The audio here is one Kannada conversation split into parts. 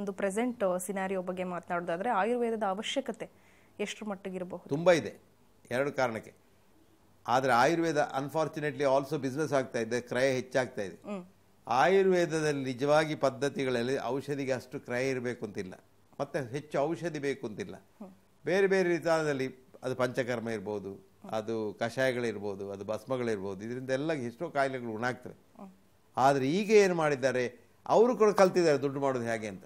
ಒಂದು ಪ್ರೆಸೆಂಟ್ ಸಿನಾರಿಯೋ ಬಗ್ಗೆ ಮಾತನಾಡೋದಾದ್ರೆ ಆಯುರ್ವೇದದ ಅವಶ್ಯಕತೆ ಎಷ್ಟು ಮಟ್ಟಿಗಿರಬಹುದು ತುಂಬ ಇದೆ ಎರಡು ಕಾರಣಕ್ಕೆ ಆದರೆ ಆಯುರ್ವೇದ ಅನ್ಫಾರ್ಚುನೇಟ್ಲಿ ಆಲ್ಸೋ ಬಿಸ್ನೆಸ್ ಆಗ್ತಾ ಇದೆ ಕ್ರಯ ಹೆಚ್ಚಾಗ್ತಾ ಇದೆ ಆಯುರ್ವೇದದಲ್ಲಿ ನಿಜವಾಗಿ ಪದ್ಧತಿಗಳಲ್ಲಿ ಔಷಧಿಗೆ ಅಷ್ಟು ಕ್ರಯ ಇರಬೇಕು ಅಂತಿಲ್ಲ ಮತ್ತೆ ಹೆಚ್ಚು ಔಷಧಿ ಬೇಕು ಅಂತಿಲ್ಲ ಬೇರೆ ಬೇರೆ ವಿಧಾನದಲ್ಲಿ ಅದು ಪಂಚಕರ್ಮ ಇರ್ಬೋದು ಅದು ಕಷಾಯಗಳಿರ್ಬೋದು ಅದು ಭಸ್ಮಗಳಿರ್ಬೋದು ಇದರಿಂದ ಎಲ್ಲ ಎಷ್ಟೋ ಕಾಯಿಲೆಗಳು ಉಣಾಗ್ತವೆ ಆದರೆ ಈಗ ಏನು ಮಾಡಿದ್ದಾರೆ ಅವರು ಕೂಡ ಕಲ್ತಿದ್ದಾರೆ ದುಡ್ಡು ಮಾಡೋದು ಹೇಗೆ ಅಂತ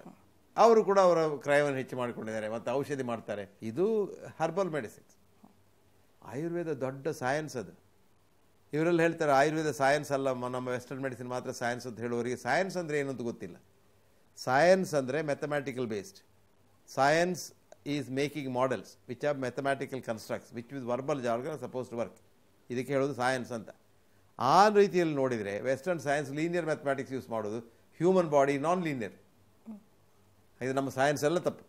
ಅವರು ಕೂಡ ಅವರ ಕ್ರಯವನ್ನು ಹೆಚ್ಚು ಮಾಡಿಕೊಂಡಿದ್ದಾರೆ ಮತ್ತು ಔಷಧಿ ಮಾಡ್ತಾರೆ ಇದು ಹರ್ಬಲ್ ಮೆಡಿಸಿನ್ಸ್ ಆಯುರ್ವೇದ ದೊಡ್ಡ ಸೈನ್ಸ್ ಅದು ಇವರೆಲ್ಲ ಹೇಳ್ತಾರೆ ಆಯುರ್ವೇದ ಸೈನ್ಸ್ ಅಲ್ಲ ನಮ್ಮ ವೆಸ್ಟರ್ನ್ ಮೆಡಿಸಿನ್ ಮಾತ್ರ ಸೈನ್ಸ್ ಅಂತ ಹೇಳುವವರಿಗೆ ಸೈನ್ಸ್ ಅಂದರೆ ಏನು ಗೊತ್ತಿಲ್ಲ ಸೈನ್ಸ್ ಅಂದರೆ mathematical based science is making models which are mathematical constructs which with verbal jargon suppose to work ಇದಕ್ಕೆ ಹೇಳೋದು ಸಾಯನ್ಸ್ ಅಂತ ಆ ರೀತಿಯಲ್ಲಿ ನೋಡಿದರೆ western science linear mathematics use ಮಾಡೋದು ಹ್ಯೂಮನ್ ಬಾಡಿ ನಾನ್ ಲೀನಿಯರ್ ಇದು ನಮ್ಮ ಸೈನ್ಸ್ ಎಲ್ಲ ತಪ್ಪು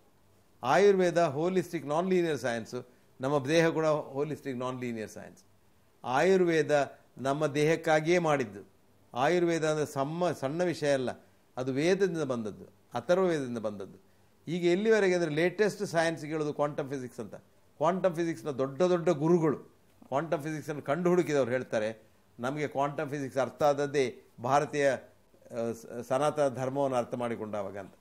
Ayurveda holistic non linear science ನಮ್ಮ ದೇಹ ಕೂಡ holistic non linear science Ayurveda ನಮ್ಮ ದೇಹಕ್ಕಾಗಿಯೇ ಮಾಡಿದ್ದು ಆಯುರ್ವೇದ ಅಂದರೆ ಸಮ್ಮ ಸಣ್ಣ ವಿಷಯ ಅಲ್ಲ ಅದು ವೇದದಿಂದ ಬಂದದ್ದು ಅಥರ್ವವೇದದಿಂದ ಬಂದದ್ದು ಈಗ ಎಲ್ಲಿವರೆಗೆ ಅಂದರೆ ಲೇಟೆಸ್ಟ್ ಸೈನ್ಸ್ ಹೇಳೋದು ಕ್ವಾಂಟಮ್ ಫಿಸಿಕ್ಸ್ ಅಂತ ಕ್ವಾಂಟಮ್ ಫಿಸಿಕ್ಸ್ನ ದೊಡ್ಡ ದೊಡ್ಡ ಗುರುಗಳು ಕ್ವಾಂಟಮ್ ಫಿಸಿಕ್ಸನ್ನು ಕಂಡು ಹುಡುಕಿದವರು ಹೇಳ್ತಾರೆ ನಮಗೆ ಕ್ವಾಂಟಮ್ ಫಿಸಿಕ್ಸ್ ಅರ್ಥ ಆದದ್ದೇ ಭಾರತೀಯ ಸನಾತನ ಧರ್ಮವನ್ನು ಅರ್ಥ ಮಾಡಿಕೊಂಡಾವಾಗ ಅಂತ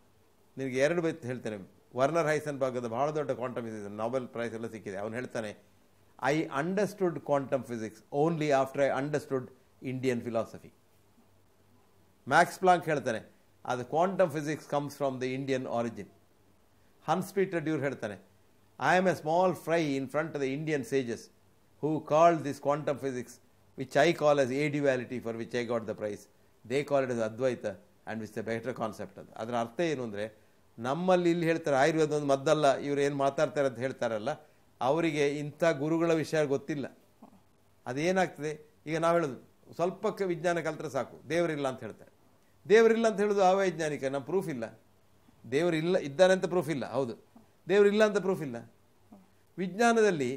ನಿಮಗೆ ಎರಡು ಬೈತ್ ಹೇಳ್ತೇನೆ ವರ್ನರ್ ಹೈಸನ್ ಭಾಗದ ಬಹಳ ದೊಡ್ಡ ಕ್ವಾಂಟಮ್ ಫಿಸಿಕ್ಸ್ ನೊಬೆಲ್ ಪ್ರೈಸ್ ಎಲ್ಲ ಸಿಕ್ಕಿದೆ ಅವನು ಹೇಳ್ತಾನೆ I understood quantum physics only after I understood Indian philosophy Max Planck ಹೇಳ್ತಾನೆ ಅದು quantum physics comes from the Indian origin Hans Peter Durr ಹೇಳ್ತಾನೆ I am a small fry in front of the Indian sages who called this quantum physics which I call as a duality for which I got the prize they call it as Advaita and which the better concept ಅದು ಅದರ ಅರ್ಥ ಏನು ಅಂದರೆ ನಮ್ಮಲ್ಲಿ ಇಲ್ಲಿ ಹೇಳ್ತಾರೆ ಆಯುರ್ವೇದ ಒಂದು ಮದ್ದಲ್ಲ ಇವ್ರು ಏನು ಮಾತಾಡ್ತಾರೆ ಅಂತ ಹೇಳ್ತಾರಲ್ಲ ಅವರಿಗೆ ಇಂಥ ಗುರುಗಳ ವಿಷಯ ಗೊತ್ತಿಲ್ಲ ಅದೇನಾಗ್ತದೆ ಈಗ ನಾವು ಹೇಳೋದು ಸ್ವಲ್ಪ ವಿಜ್ಞಾನ ಕಲಿತರೆ ಸಾಕು ದೇವರಿಲ್ಲ ಅಂತ ಹೇಳ್ತಾರೆ ದೇವರಿಲ್ಲ ಅಂತ ಹೇಳೋದು ಅವೈಜ್ಞಾನಿಕ ನಮ್ಮ ಪ್ರೂಫ್ ಇಲ್ಲ ದೇವರಿಲ್ಲ ಇದ್ದಾರೆ ಅಂತ ಪ್ರೂಫ್ ಇಲ್ಲ ಹೌದು ದೇವರಿಲ್ಲ ಅಂತ ಪ್ರೂಫ್ ಇಲ್ಲ ವಿಜ್ಞಾನದಲ್ಲಿ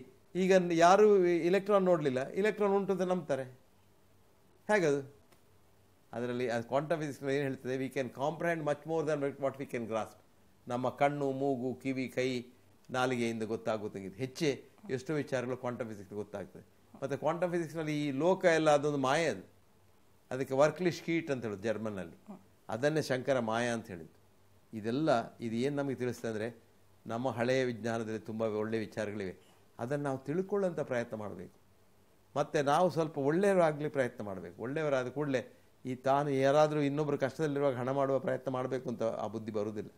ಈಗ ಯಾರು ಇಲೆಕ್ಟ್ರಾನ್ ನೋಡಲಿಲ್ಲ ಇಲೆಕ್ಟ್ರಾನ್ ಉಂಟು ಅಂತ ನಂಬ್ತಾರೆ ಹೇಗದು ಅದರಲ್ಲಿ ಕ್ವಾಂಟಮ್ ಫಿಸಿಕ್ಸ್ ಏನು ಹೇಳ್ತದೆ we can comprehend much more than what we can grasp ನಮ್ಮ ಕಣ್ಣು ಮೂಗು ಕಿವಿ ಕೈ ನಾಲಿಗೆಯಿಂದ ಗೊತ್ತಾಗುತ್ತೆ ಹೆಚ್ಚೆ ಎಷ್ಟೋ ವಿಚಾರಗಳು ಕ್ವಾಂಟಮ್ ಫಿಸಿಕ್ಸ್ ಗೊತ್ತಾಗ್ತದೆ ಮತ್ತು ಕ್ವಾಂಟಮ್ ಫಿಸಿಕ್ಸ್ನಲ್ಲಿ ಈ ಲೋಕ ಎಲ್ಲ ಅದೊಂದು ಮಾಯ ಅದು ಅದಕ್ಕೆ ವರ್ಕ್ಲಿಶ್ ಕೀಟ್ ಅಂತ ಹೇಳೋದು ಜರ್ಮನ್ನಲ್ಲಿ ಅದನ್ನೇ ಶಂಕರ ಮಾಯ ಅಂತ ಹೇಳಿದ್ದು ಇದೆಲ್ಲ ಇದು ಏನು ನಮಗೆ ತಿಳಿಸ್ತದೆ ಅಂದರೆ ನಮ್ಮ ಹಳೆಯ ವಿಜ್ಞಾನದಲ್ಲಿ ತುಂಬ ಒಳ್ಳೆಯ ವಿಚಾರಗಳಿವೆ ಅದನ್ನು ನಾವು ತಿಳ್ಕೊಳ್ಳೋಂಥ ಪ್ರಯತ್ನ ಮಾಡಬೇಕು ಮತ್ತು ನಾವು ಸ್ವಲ್ಪ ಒಳ್ಳೆಯವರಾಗಲಿ ಪ್ರಯತ್ನ ಮಾಡಬೇಕು ಒಳ್ಳೆಯವರಾದ ಕೂಡಲೇ ಈ ತಾನು ಯಾರಾದರೂ ಇನ್ನೊಬ್ಬರು ಕಷ್ಟದಲ್ಲಿರುವಾಗ ಹಣ ಮಾಡುವ ಪ್ರಯತ್ನ ಮಾಡಬೇಕು ಅಂತ ಆ ಬುದ್ಧಿ ಬರುವುದಿಲ್ಲ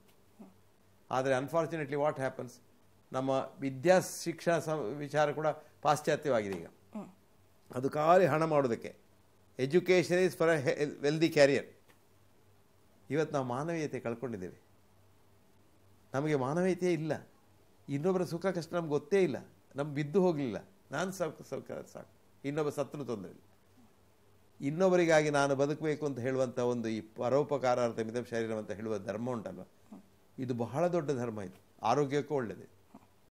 ಆದರೆ ಅನ್ಫಾರ್ಚುನೇಟ್ಲಿ ವಾಟ್ ಹ್ಯಾಪನ್ಸ್ ನಮ್ಮ ವಿದ್ಯಾ ಶಿಕ್ಷಣ ವಿಚಾರ ಕೂಡ ಪಾಶ್ಚಾತ್ಯವಾಗಿದೆ ಈಗ ಅದು ಖಾಲಿ ಹಣ ಮಾಡೋದಕ್ಕೆ education is for a wealthy career ಇವತ್ತು ನಾವು ಮಾನವೀಯತೆ ಕಳ್ಕೊಂಡಿದ್ದೇವೆ ನಮಗೆ ಮಾನವೀಯತೆ ಇಲ್ಲ ಇನ್ನೊಬ್ಬರ ಸುಖ ಕಷ್ಟ ನಮ್ಗೆ ಗೊತ್ತೇ ಇಲ್ಲ ನಮ್ಗೆ ಬಿದ್ದು ಹೋಗಲಿಲ್ಲ ನಾನು ಸಾಕು ಸರ್ಕಾರ ಸಾಕು ಇನ್ನೊಬ್ಬ ಸತ್ರು ತೊಂದರೆ ಇಲ್ಲ ಇನ್ನೊಬ್ಬರಿಗಾಗಿ ನಾನು ಬದುಕಬೇಕು ಅಂತ ಹೇಳುವಂಥ ಒಂದು ಈ ಪರೋಪಕಾರಾರ್ಥ ಮಿತ ಅಂತ ಹೇಳುವ ಧರ್ಮ ಉಂಟಲ್ವ ಇದು ಬಹಳ ದೊಡ್ಡ ಧರ್ಮ ಇದು ಆರೋಗ್ಯಕ್ಕೂ ಒಳ್ಳೆಯದು